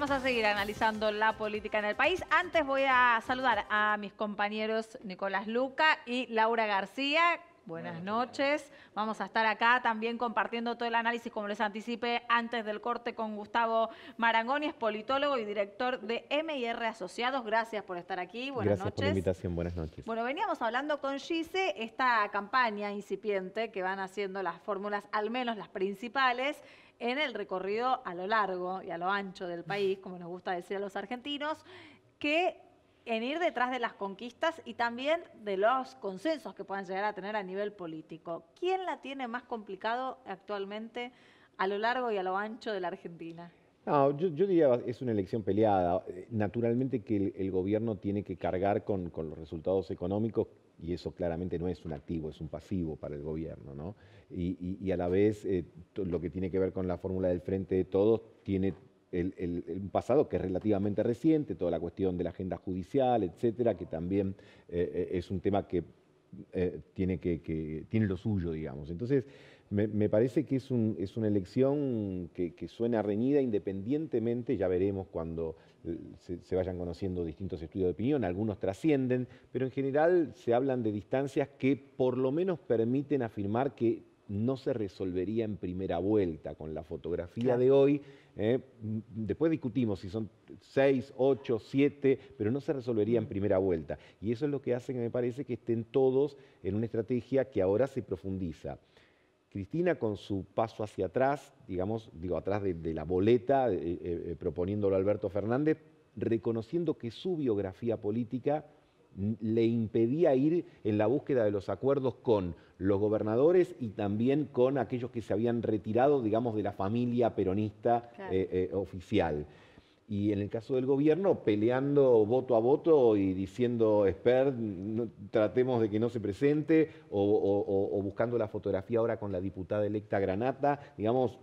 vamos a seguir analizando la política en el país. Antes voy a saludar a mis compañeros Nicolás Luca y Laura García. Buenas noches. Vamos a estar acá también compartiendo todo el análisis, como les anticipé antes del corte, con Gustavo Marangoni, es politólogo y director de MIR Asociados. Gracias por estar aquí. Buenas Gracias por la invitación. Buenas noches. Bueno, veníamos hablando con Gise esta campaña incipiente que van haciendo las fórmulas, al menos las principales en el recorrido a lo largo y a lo ancho del país, como nos gusta decir a los argentinos, que en ir detrás de las conquistas y también de los consensos que puedan llegar a tener a nivel político. ¿Quién la tiene más complicado actualmente a lo largo y a lo ancho de la Argentina? No, yo, diría es una elección peleada. Naturalmente que el, gobierno tiene que cargar con los resultados económicos y eso claramente no es un activo, es un pasivo para el gobierno. ¿no? Y, y, a la vez eh, lo que tiene que ver con la fórmula del Frente de Todos tiene el, el, pasado que es relativamente reciente, toda la cuestión de la agenda judicial, etcétera, que también eh, eh, es un tema que tiene, que, que, tiene lo suyo, digamos. Entonces, me, parece que es, una elección que, suena reñida independientemente, ya veremos cuando eh, se, vayan conociendo distintos estudios de opinión, algunos trascienden, pero en general se hablan de distancias que por lo menos permiten afirmar que no se resolvería en primera vuelta con la fotografía de hoy. ¿eh? después discutimos si son seis, ocho, siete, pero no se resolvería en primera vuelta. Y eso es lo que hace que me parece que estén todos en una estrategia que ahora se profundiza. Cristina con su paso hacia atrás, digamos, digo, atrás de, la boleta, eh, eh, eh, proponiéndolo a Alberto Fernández, reconociendo que su biografía política le impedía ir en la búsqueda de los acuerdos con los gobernadores y también con aquellos que se habían retirado, digamos, de la familia peronista oficial y en el caso del gobierno peleando voto a voto y diciendo, Esper, tratemos de que no se presente, o, buscando la fotografía ahora con la diputada electa Granata, digamos,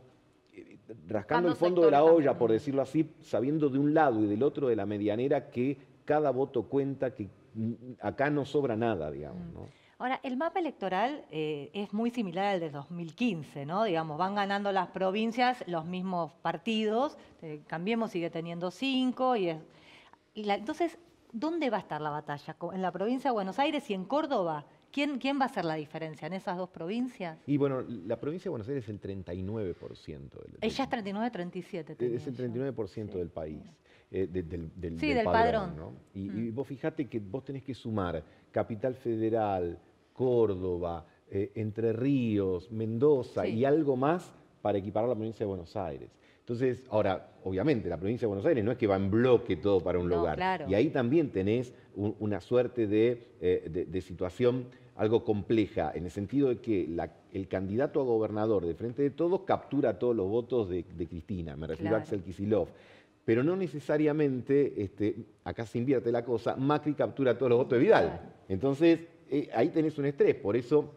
eh, rascando el fondo de la olla, por decirlo así, sabiendo de un lado y del otro de la medianera que cada voto cuenta, que acá no sobra nada, digamos. Mm. ¿no? Ahora, el mapa electoral eh, es muy similar al de 2015, ¿no? Digamos, van ganando las provincias los mismos partidos, eh, Cambiemos sigue teniendo cinco, y, entonces, ¿dónde va a estar la batalla? ¿En la provincia de Buenos Aires y en Córdoba? ¿Quién, ¿Quién, va a hacer la diferencia en esas dos provincias? Y bueno, la provincia de Buenos Aires es el 39%. Del, Ella es 39, 37. Es el 39% del país, eh, del, padrón. Y, y, mm. vos fijate que vos tenés que sumar Capital Federal, Córdoba, eh, Entre Ríos, Mendoza y algo más para equiparar la provincia de Buenos Aires. Entonces, ahora, obviamente, la provincia de Buenos Aires no es que va en bloque todo para un lugar. Y ahí también tenés una suerte eh, de, situación algo compleja, en el sentido de que el candidato a gobernador de Frente de Todos captura todos los votos de, Cristina, me refiero a Axel Kisilov. Pero no necesariamente, este, acá se invierte la cosa, Macri captura todos los votos de Vidal. Entonces, eh, ahí tenés un estrés. Por eso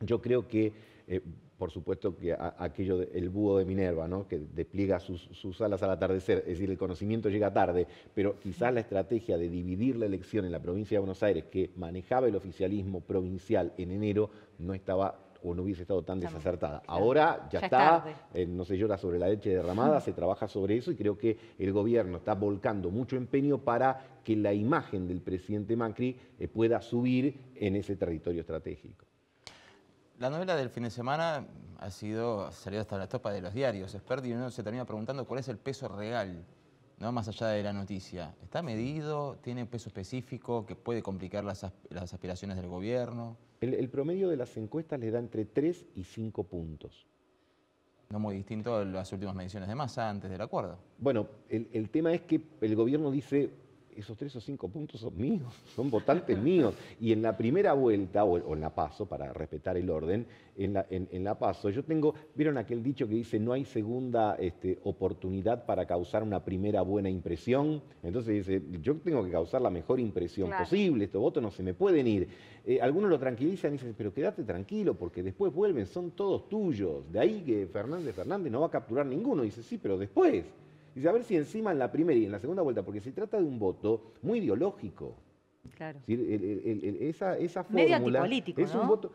yo creo que, eh, por supuesto, que aquello el búho de Minerva, ¿no? que despliega sus, sus, alas al atardecer, es decir, el conocimiento llega tarde, pero quizás la estrategia de dividir la elección en la provincia de Buenos Aires, que manejaba el oficialismo provincial en enero, no estaba o no hubiese estado tan desacertada. Ahora ya, está, eh, no se llora sobre la leche derramada, se trabaja sobre eso y creo que el gobierno está volcando mucho empeño para que la imagen del presidente Macri eh, pueda subir en ese territorio estratégico. La novela del fin de semana ha sido salido hasta la topa de los diarios, expert, y uno se termina preguntando cuál es el peso real, no más allá de la noticia. ¿Está medido? ¿Tiene peso específico que puede complicar las, las aspiraciones del gobierno? El, promedio de las encuestas le da entre 3 y 5 puntos. No muy distinto a las últimas mediciones de masa antes del acuerdo. Bueno, el tema es que el gobierno dice esos tres o cinco puntos son míos, son votantes míos. Y en la primera vuelta, o, en la paso, para respetar el orden, en la, paso, yo tengo, vieron aquel dicho que dice, no hay segunda este, oportunidad para causar una primera buena impresión. Entonces dice, yo tengo que causar la mejor impresión posible, estos votos no se me pueden ir. Eh, algunos lo tranquilizan y dicen, pero quédate tranquilo, porque después vuelven, son todos tuyos. De ahí que Fernández Fernández no va a capturar ninguno. dice, sí, pero después a ver si encima en la primera y en la segunda vuelta, porque se trata de un voto muy ideológico. Claro. esa, fórmula... es un voto...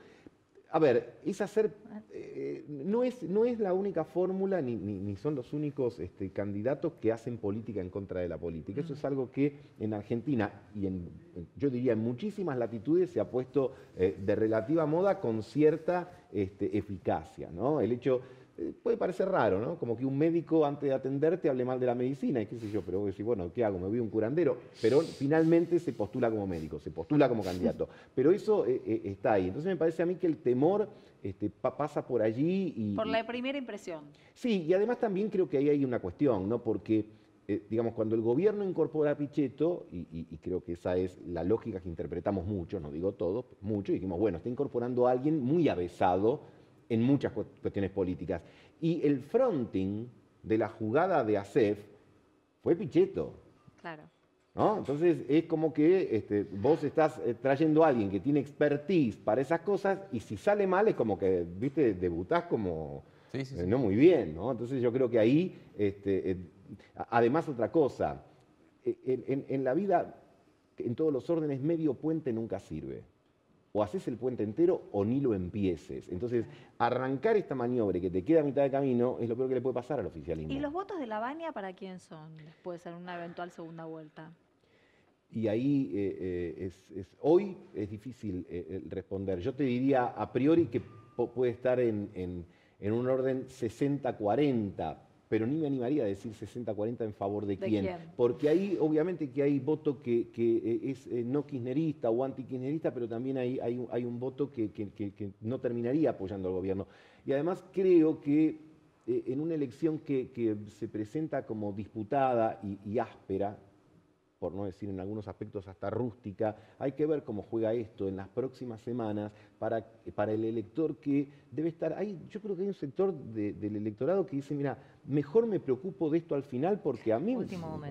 A ver, es hacer... Eh, no, es, no es la única fórmula ni, son los únicos este, candidatos que hacen política en contra de la política. Eso mm. es algo que en Argentina y en, yo diría en muchísimas latitudes se ha puesto eh, de relativa moda con cierta este, eficacia. ¿no? El hecho eh, puede parecer raro, ¿no? Como que un médico antes de atenderte hable mal de la medicina y qué sé yo, pero vos decís, bueno, ¿qué hago? Me voy a un curandero. Pero finalmente se postula como médico, se postula como candidato. Pero eso eh, eh, está ahí. Entonces me parece a mí que el temor este, pasa por allí y... Por la primera impresión. Sí, y además también creo que ahí hay una cuestión, ¿no? Porque... digamos, cuando el gobierno incorpora a Pichetto, y, creo que esa es la lógica que interpretamos mucho, no digo todos, mucho, y dijimos, bueno, está incorporando a alguien muy avesado en muchas cuestiones políticas. Y el fronting de la jugada de Acef fue picheto Claro. Entonces es como que este, vos estás eh, trayendo a alguien que tiene expertise para esas cosas y si sale mal es como que, viste, debutás como eh, no muy bien, Entonces yo creo que ahí, este, eh, además otra cosa, en la vida, en todos los órdenes, medio puente nunca sirve o haces el puente entero o ni lo empieces. Entonces, arrancar esta maniobra que te queda a mitad de camino es lo peor que le puede pasar al oficialismo. ¿Y los votos de la Baña para quién son después ser una eventual segunda vuelta? Y ahí eh, eh, es, hoy es difícil eh, responder. Yo te diría a priori que puede estar en, en un orden 60-40 pero ni me animaría a decir 60-40 en favor de, quién? Porque ahí obviamente que hay voto que, eh, es eh, no kirchnerista o anti-kirchnerista, pero también hay, hay, hay un voto que, no terminaría apoyando al gobierno. Y además creo que eh, en una elección que, se presenta como disputada y áspera, por no decir en algunos aspectos hasta rústica. Hay que ver cómo juega esto en las próximas semanas para, para el elector que debe estar ahí. Yo creo que hay un sector del electorado que dice, mira, mejor me preocupo de esto al final porque a mí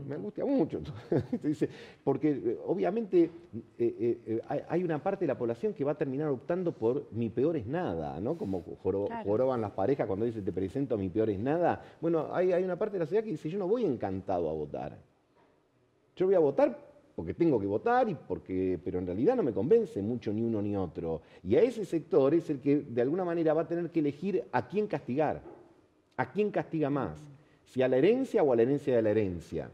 me gusta mucho. porque eh, obviamente eh, eh, hay una parte de la población que va a terminar optando por mi peor es nada, ¿no? Como joroban las parejas cuando dicen te presento mi peor es nada. Bueno, hay, hay una parte de la sociedad que dice yo no voy encantado a votar. Yo voy a votar porque tengo que votar, y porque, pero en realidad no me convence mucho ni uno ni otro. Y a ese sector es el que de alguna manera va a tener que elegir a quién castigar, a quién castiga más, si a la herencia o a la herencia de la herencia.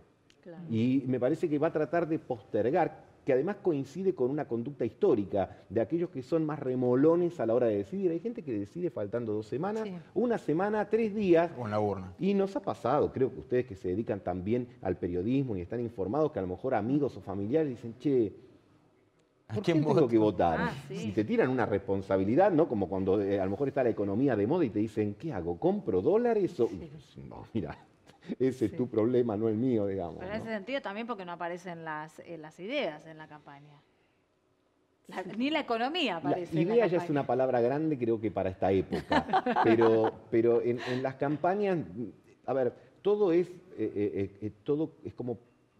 Y me parece que va a tratar de postergar que además coincide con una conducta histórica de aquellos que son más remolones a la hora de decidir. Hay gente que decide faltando dos semanas, una semana, tres días. Con la urna. Y nos ha pasado, creo que ustedes que se dedican también al periodismo y están informados, que a lo mejor amigos o familiares dicen, che, ¿A quién tengo que votar? Ah, si te tiran una responsabilidad, ¿no? Como cuando eh, a lo mejor está la economía de moda y te dicen, ¿qué hago? ¿Compro dólares? O... No, mira, ese es tu problema, no el mío, digamos. en ese sentido también porque no aparecen las, eh, ideas en la campaña. ni la economía aparece. La idea ya es una palabra grande, creo que para esta época. pero en, las campañas, a ver, todo es, eh, eh, todo es como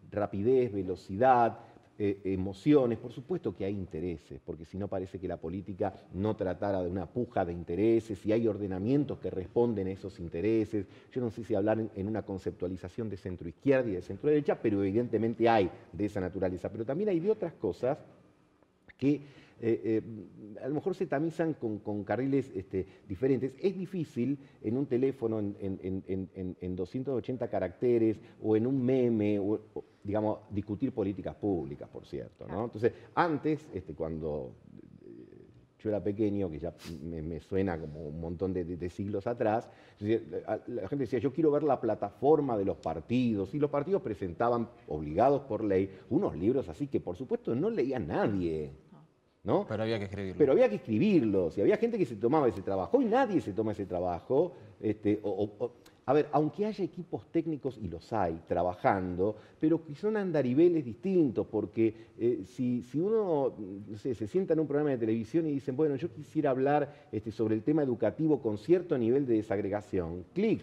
rapidez, velocidad, eh, emociones, por supuesto que hay intereses, porque si no parece que la política no tratara de una puja de intereses y hay ordenamientos que responden a esos intereses. Yo no sé si hablar en, en una conceptualización de centro izquierda y de centro derecha, pero evidentemente hay de esa naturaleza. Pero también hay de otras cosas que eh, eh, a lo mejor se tamizan con, carriles este, diferentes. Es difícil en un teléfono en, 280 caracteres o en un meme, digamos, discutir políticas públicas, por cierto. Entonces, antes, este, cuando eh, yo era pequeño, que ya me, suena como un montón de, siglos atrás, la, gente decía, yo quiero ver la plataforma de los partidos, y los partidos presentaban, obligados por ley, unos libros así que por supuesto no leía nadie. Pero había que escribirlo. Pero había que escribirlo. y había gente que se tomaba ese trabajo. Hoy nadie se toma ese trabajo. Este, a ver, aunque haya equipos técnicos, y los hay, trabajando, pero que son andariveles distintos, porque eh, si, uno se sienta en un programa de televisión y dicen, bueno, yo quisiera hablar este, sobre el tema educativo con cierto nivel de desagregación, clic,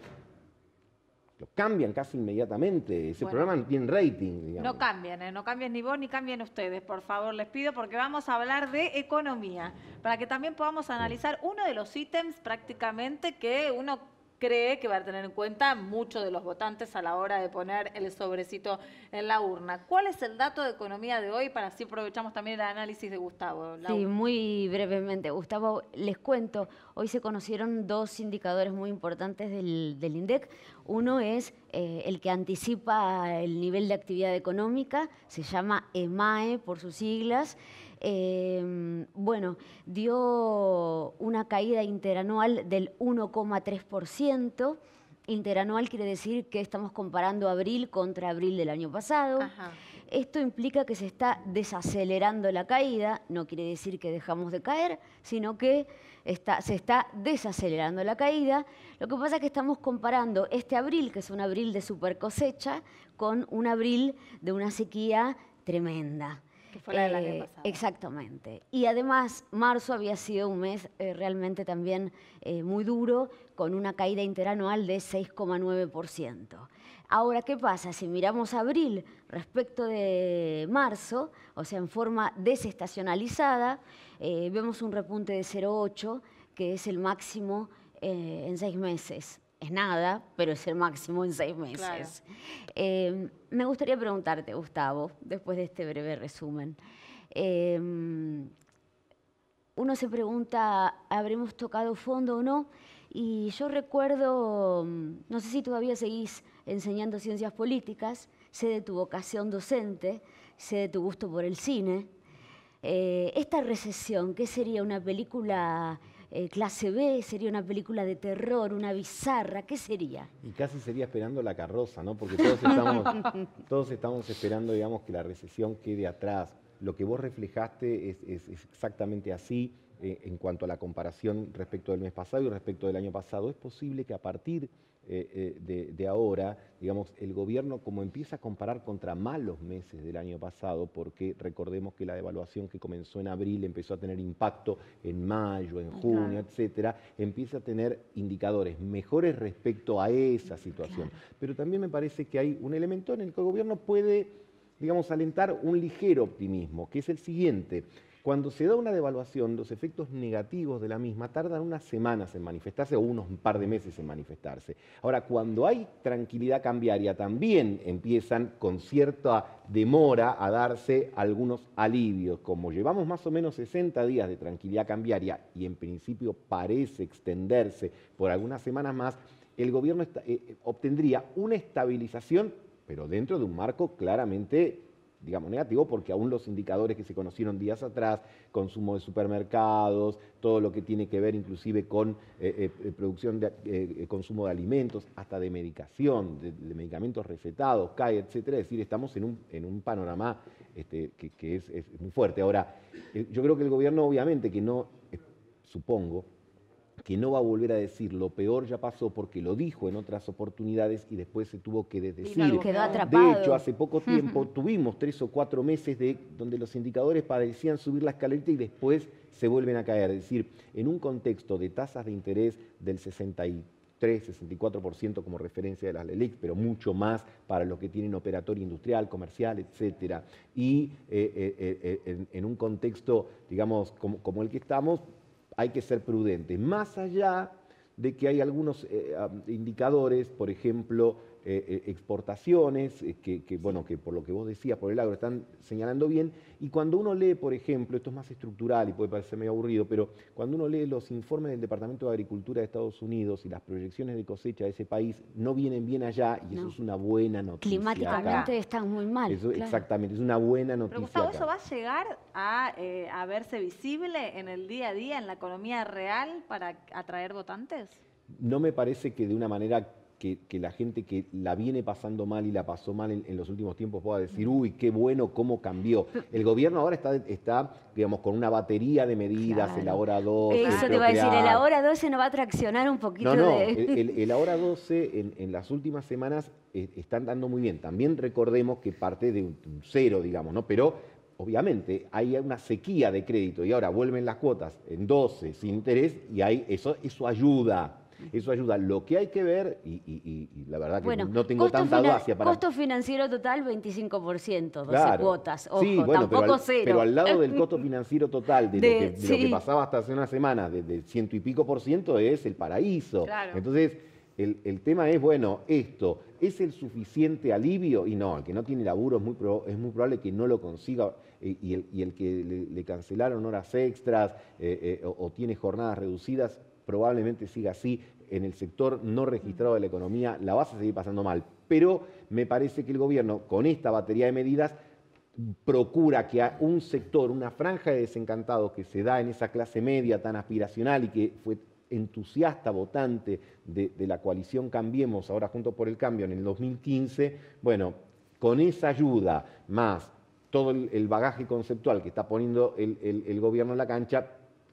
lo cambian casi inmediatamente. Ese programa no tiene rating. No cambian, ¿eh? no cambien ni vos ni cambien ustedes, por favor, les pido, porque vamos a hablar de economía, para que también podamos analizar uno de los ítems prácticamente que uno cree que va a tener en cuenta muchos de los votantes a la hora de poner el sobrecito en la urna. ¿Cuál es el dato de economía de hoy? Para así aprovechamos también el análisis de Gustavo. sí, muy brevemente. Gustavo, les cuento, hoy se conocieron dos indicadores muy importantes del, INDEC. Uno es eh, el que anticipa el nivel de actividad económica, se llama EMAE e por sus siglas. Eh, bueno, dio una caída interanual del 1,3%. Interanual quiere decir que estamos comparando abril contra abril del año pasado. Esto implica que se está desacelerando la caída, no quiere decir que dejamos de caer, sino que se está desacelerando la caída. Lo que pasa es que estamos comparando este abril, que es un abril de super cosecha, con un abril de una sequía tremenda. Eh, exactamente. Y además, marzo había sido un mes eh, realmente también eh, muy duro, con una caída interanual de 6,9%. Ahora, ¿qué pasa? Si miramos abril respecto de marzo, o sea, en forma desestacionalizada, vemos un repunte de 0,8, que es el máximo en seis meses es nada, pero es el máximo en seis meses. Em, me gustaría preguntarte, Gustavo, después de este breve resumen. Em, uno se pregunta, ¿habremos tocado fondo o no? Y yo recuerdo, mm, no sé si todavía seguís enseñando ciencias políticas, sé de tu vocación docente, sé de tu gusto por el cine. Eh, esta recesión, ¿qué sería una película eh, clase B, sería una película de terror, una bizarra, ¿qué sería? Y casi sería esperando la carroza, ¿no? Porque todos estamos, todos estamos esperando, digamos, que la recesión quede atrás. Lo que vos reflejaste es exactamente así eh, en cuanto a la comparación respecto del mes pasado y respecto del año pasado, es posible que a partir eh, eh, de, ahora, digamos, el gobierno como empieza a comparar contra malos meses del año pasado, porque recordemos que la devaluación que comenzó en abril empezó a tener impacto en mayo, en junio, etcétera, empieza a tener indicadores mejores respecto a esa situación. Pero también me parece que hay un elemento en el que el gobierno puede digamos, alentar un ligero optimismo, que es el siguiente. Cuando se da una devaluación, los efectos negativos de la misma tardan unas semanas en manifestarse o unos par de meses en manifestarse. Ahora, cuando hay tranquilidad cambiaria, también empiezan con cierta demora a darse algunos alivios. Como llevamos más o menos 60 días de tranquilidad cambiaria y en principio parece extenderse por algunas semanas más, el gobierno eh, obtendría una estabilización, pero dentro de un marco claramente digamos, negativo, porque aún los indicadores que se conocieron días atrás, consumo de supermercados, todo lo que tiene que ver inclusive con eh, eh, eh, producción de consumo de alimentos, hasta de medicación, de, medicamentos recetados, CAE, etcétera, es decir, estamos en un, panorama este, que, es, muy fuerte. Ahora, yo creo que el gobierno, obviamente, que no, supongo, que no va a volver a decir lo peor ya pasó porque lo dijo en otras oportunidades y después se tuvo que desdecir. quedó De hecho, hace poco tiempo tuvimos tres o cuatro meses de, donde los indicadores parecían subir la escalera y después se vuelven a caer. Es decir, en un contexto de tasas de interés del 63, 64% como referencia de las LELIC, pero mucho más para los que tienen operatorio industrial, comercial, etcétera. Y eh, eh, eh, en, un contexto, digamos, como el que estamos, hay que ser prudentes, más allá de que hay algunos eh, indicadores, por ejemplo, eh, eh, exportaciones, eh, que, bueno, que por lo que vos decías, por el agro, están señalando bien. Y cuando uno lee, por ejemplo, esto es más estructural y puede parecer medio aburrido, pero cuando uno lee los informes del Departamento de Agricultura de Estados Unidos y las proyecciones de cosecha de ese país, no vienen bien allá y eso es una buena noticia. Climáticamente están muy mal. Exactamente, es una buena noticia. Pero Gustavo, ¿eso va a llegar a, a verse visible en el día a día, en la economía real, para atraer votantes? No me parece que de una manera que, la gente que la viene pasando mal y la pasó mal en, los últimos tiempos pueda decir, uy, qué bueno, cómo cambió. El gobierno ahora está, está digamos, con una batería de medidas, el ahora 12. Eh, eso te iba a decir, el ahora 12 no va a traccionar un poquito. de... el, el, ahora 12 en, las últimas semanas eh, están dando muy bien. También recordemos que parte de un, cero, digamos, ¿no? Pero obviamente hay una sequía de crédito y ahora vuelven las cuotas en 12 sin interés y hay, eso, eso ayuda. Eso ayuda. Lo que hay que ver, y, la verdad que no tengo tanta audacia para... Costo financiero total 25%, 12 cuotas, ojo, sí, bueno, tampoco pero al, Pero al lado del costo financiero total de, lo, que, pasaba hasta hace una semana, de, ciento y pico por ciento, es el paraíso. Entonces... El, tema es, bueno, esto, ¿es el suficiente alivio? Y no, el que no tiene laburo es muy, probable que no lo consiga eh, y, el, que le, cancelaron horas extras eh, eh, o tiene jornadas reducidas, probablemente siga así, en el sector no registrado de la economía la vas a seguir pasando mal. Pero me parece que el gobierno, con esta batería de medidas, procura que un sector, una franja de desencantados que se da en esa clase media tan aspiracional y que fue entusiasta votante de, la coalición Cambiemos, ahora Juntos por el Cambio, en el 2015, bueno, con esa ayuda más todo el, bagaje conceptual que está poniendo el gobierno en la cancha,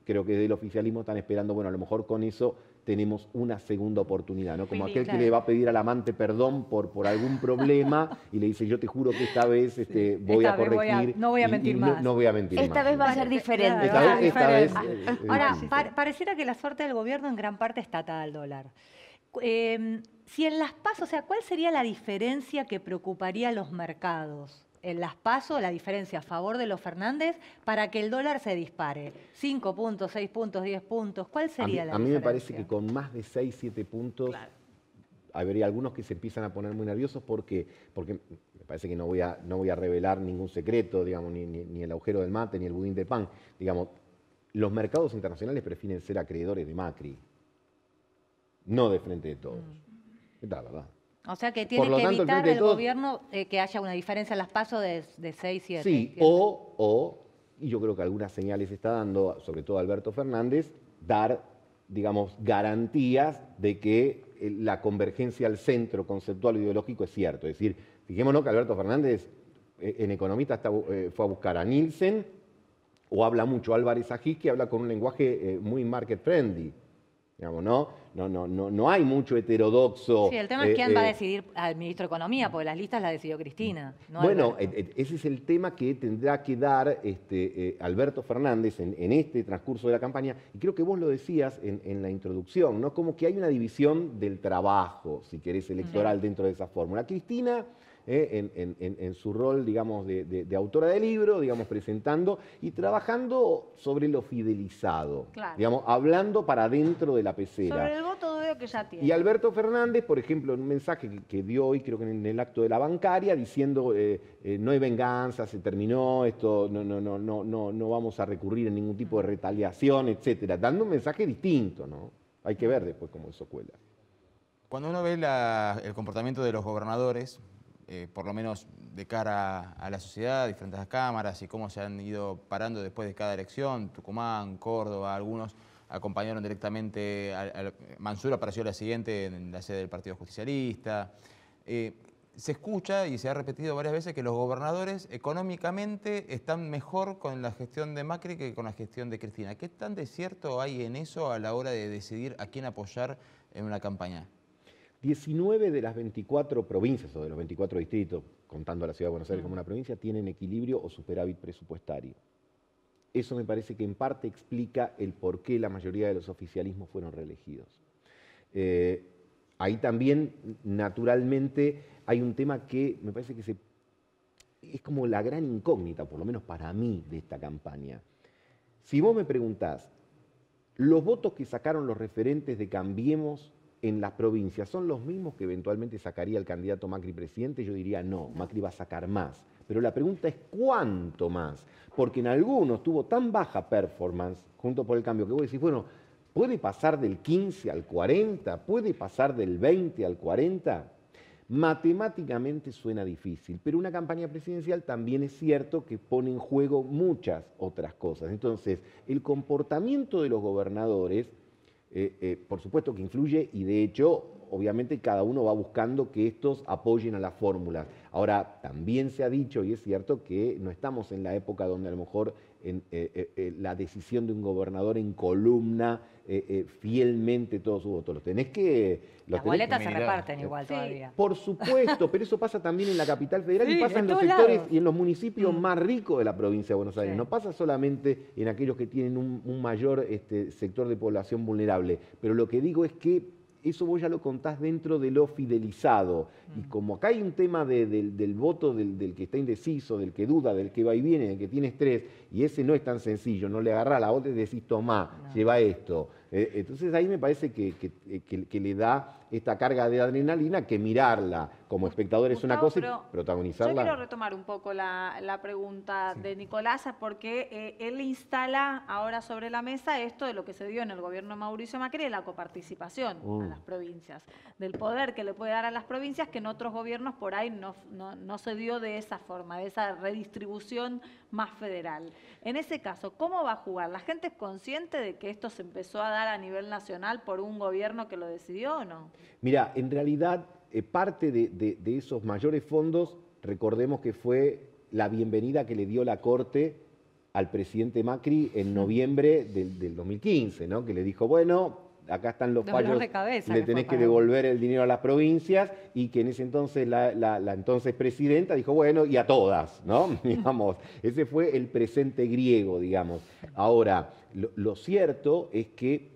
creo que del oficialismo están esperando, bueno, a lo mejor con eso tenemos una segunda oportunidad, ¿no? Como aquel que le va a pedir al amante perdón por, por algún problema y le dice, yo te juro que esta vez este, voy a corregir. no voy a mentir más. esta vez va a ser diferente. Ahora, pareciera que la suerte del gobierno en gran parte está atada al dólar. Em, si en las PAS, o sea, ¿cuál sería la diferencia que preocuparía a los mercados? Eh, las paso, la diferencia a favor de los Fernández, para que el dólar se dispare? ¿Cinco puntos, seis puntos, diez puntos? ¿Cuál sería la diferencia? A mí me parece que con más de seis, siete puntos... Habría algunos que se empiezan a poner muy nerviosos porque, porque me parece que no voy a, no voy a revelar ningún secreto, digamos, ni, el agujero del mate, ni el budín de pan. Digamos, los mercados internacionales prefieren ser acreedores de Macri, no de frente de todos. Mm. verdad. O sea que tiene que evitar el, gobierno eh, que haya una diferencia en las pasos de, de 6 7. Sí, o, o, y yo creo que algunas señales está dando, sobre todo Alberto Fernández, dar, digamos, garantías de que eh, la convergencia al centro conceptual ideológico es cierto. Es decir, fijémonos que Alberto Fernández eh, en Economista fue a buscar a Nielsen o habla mucho Álvarez ají que habla con un lenguaje muy market friendly. Digamos, ¿no? No, no, no, no hay mucho heterodoxo. Sí, el tema es eh, quién va a eh, decidir al ministro de Economía, porque las listas las decidió Cristina. bueno, eh, ese es el tema que tendrá que dar este, Alberto Fernández en, este transcurso de la campaña, y creo que vos lo decías en, la introducción, ¿no? Como que hay una división del trabajo, si querés, electoral dentro de esa fórmula. Cristina eh, en, su rol, digamos, de, autora de libro, digamos, presentando y trabajando sobre lo fidelizado, digamos, hablando para dentro de la pecera. Sobre el voto veo que ya tiene. Y Alberto Fernández, por ejemplo, en un mensaje que, dio hoy, creo que en el acto de la bancaria, diciendo eh, eh, no hay venganza, se terminó, esto no, no, no, no, no, no vamos a recurrir a ningún tipo de retaliación, etcétera, dando un mensaje distinto, ¿no? Hay que ver después cómo eso cuela. Cuando uno ve el comportamiento de los gobernadores, eh, por lo menos de cara a la sociedad, diferentes cámaras y cómo se han ido parando después de cada elección, Tucumán, Córdoba, algunos acompañaron directamente, a, Mansur apareció la siguiente en la sede del Partido Justicialista. Eh, se escucha y se ha repetido varias veces que los gobernadores económicamente están mejor con la gestión de Macri que con la gestión de Cristina. ¿Qué tan de cierto hay en eso a la hora de decidir a quién apoyar en una campaña? 19 de las 24 provincias o de los 24 distritos, contando a la ciudad de Buenos Aires mm. como una provincia, tienen equilibrio o superávit presupuestario. Eso me parece que en parte explica el por qué la mayoría de los oficialismos fueron reelegidos. Eh, ahí también, naturalmente, hay un tema que me parece que se, es como la gran incógnita, por lo menos para mí, de esta campaña. Si vos me preguntás, los votos que sacaron los referentes de Cambiemos en las provincias, son los mismos que eventualmente sacaría el candidato Macri presidente, yo diría no, Macri va a sacar más. Pero la pregunta es cuánto más, porque en algunos tuvo tan baja performance junto por el cambio que vos decís, bueno, puede pasar del 15 al 40, puede pasar del 20 al 40. Matemáticamente suena difícil, pero una campaña presidencial también es cierto que pone en juego muchas otras cosas. Entonces, el comportamiento de los gobernadores eh, eh, por supuesto que influye y de hecho, obviamente, cada uno va buscando que estos apoyen a las fórmulas. Ahora, también se ha dicho, y es cierto, que no estamos en la época donde a lo mejor eh, eh, eh, la decisión de un gobernador en columna fielmente todos sus votos. Los tenés que... Las boletas se reparten igual todavía. Por supuesto, pero eso pasa también en la capital federal y pasa en, los sectores y en los municipios mm. más ricos de la provincia de Buenos Aires. No pasa solamente en aquellos que tienen un, mayor este, sector de población vulnerable. Pero lo que digo es que eso vos ya lo contás dentro de lo fidelizado. Y mm. como acá hay un tema del, voto del, que está indeciso, del que duda, del que va y viene, del que tiene estrés, y ese no es tan sencillo, no le agarrás la otra y decís, toma, lleva esto. Eh, entonces ahí me parece eh, que, que, le da esta carga de adrenalina que mirarla como espectador es una cosa y protagonizarla. Yo quiero retomar un poco la, la pregunta de Nicolás porque eh, él instala ahora sobre la mesa esto de lo que se dio en el gobierno de Mauricio Macri, la coparticipación a mm. las provincias, del poder que le puede dar a las provincias que en otros gobiernos por ahí no, no, no se dio de esa forma, de esa redistribución más federal. En ese caso, ¿cómo va a jugar? ¿La gente es consciente de que esto se empezó a dar a nivel nacional por un gobierno que lo decidió o no? Mira, en realidad eh, parte de, esos mayores fondos, recordemos que fue la bienvenida que le dio la Corte al presidente Macri en noviembre del, 2015, ¿no? que le dijo, bueno, acá están los fallos, le tenés que devolver el dinero a las provincias, y que en ese entonces la, entonces presidenta dijo, bueno, y a todas, ¿no? digamos, ese fue el presente griego, digamos. Ahora, lo cierto es que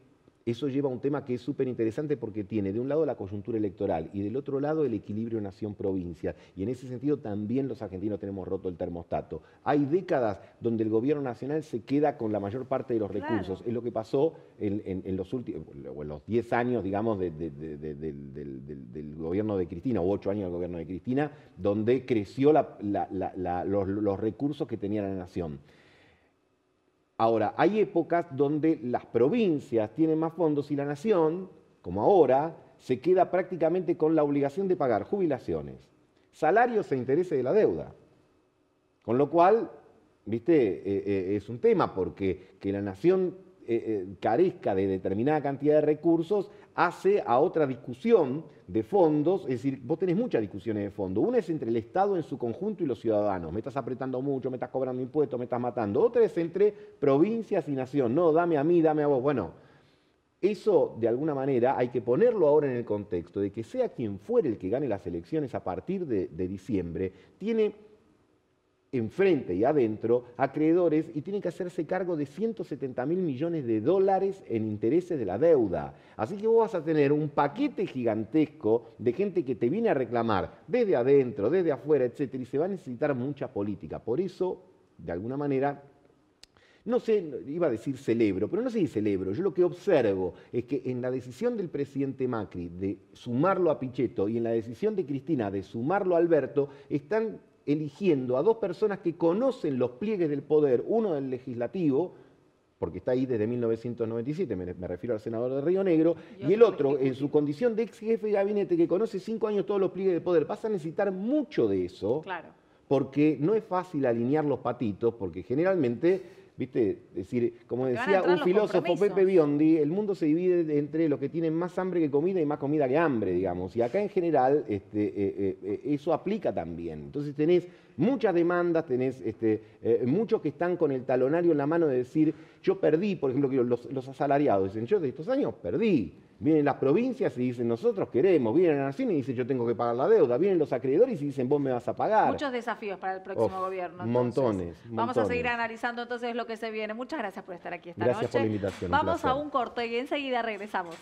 eso lleva a un tema que es súper interesante porque tiene de un lado la coyuntura electoral y del otro lado el equilibrio nación-provincia. Y en ese sentido también los argentinos tenemos roto el termostato. Hay décadas donde el gobierno nacional se queda con la mayor parte de los recursos. Es lo que pasó en, los últimos, en los 10 años, digamos, del, gobierno de Cristina, o 8 años del gobierno de Cristina, donde creció los recursos que tenía la nación. Ahora, hay épocas donde las provincias tienen más fondos y la nación, como ahora, se queda prácticamente con la obligación de pagar jubilaciones, salarios e intereses de la deuda. Con lo cual, viste, eh, eh, es un tema porque que la nación eh, eh, carezca de determinada cantidad de recursos, hace a otra discusión de fondos, es decir, vos tenés muchas discusiones de fondo. Una es entre el Estado en su conjunto y los ciudadanos, me estás apretando mucho, me estás cobrando impuestos, me estás matando. Otra es entre provincias y nación, no, dame a mí, dame a vos. Bueno, eso de alguna manera hay que ponerlo ahora en el contexto de que sea quien fuere el que gane las elecciones a partir de diciembre, tiene enfrente y adentro acreedores y tienen que hacerse cargo de 170 mil millones de dólares en intereses de la deuda. Así que vos vas a tener un paquete gigantesco de gente que te viene a reclamar desde adentro, desde afuera, etcétera, y se va a necesitar mucha política. Por eso, de alguna manera, no sé, iba a decir celebro, pero no sé si celebro. Yo lo que observo es que en la decisión del presidente Macri de sumarlo a Pichetto y en la decisión de Cristina de sumarlo a Alberto, están eligiendo a dos personas que conocen los pliegues del poder, uno del legislativo, porque está ahí desde 1997, me, refiero al senador de Río Negro, y, el otro, en su condición de ex jefe de gabinete, que conoce cinco años todos los pliegues del poder, pasa a necesitar mucho de eso, claro. porque no es fácil alinear los patitos, porque generalmente ¿viste? decir, como decía un filósofo Pepe Biondi, el mundo se divide entre los que tienen más hambre que comida y más comida que hambre, digamos. Y acá en general este, eh, eh, eh, eso aplica también. Entonces tenés muchas demandas, tenés este, muchos que están con el talonario en la mano de decir, yo perdí, por ejemplo, los asalariados dicen, yo de estos años perdí. Vienen las provincias y dicen, nosotros queremos. Vienen la nación y dicen, yo tengo que pagar la deuda. Vienen los acreedores y dicen, vos me vas a pagar. Muchos desafíos para el próximo gobierno. Montones, Vamos a seguir analizando entonces lo que se viene. Muchas gracias por estar aquí esta Gracias por la invitación. Vamos a un corte y enseguida regresamos.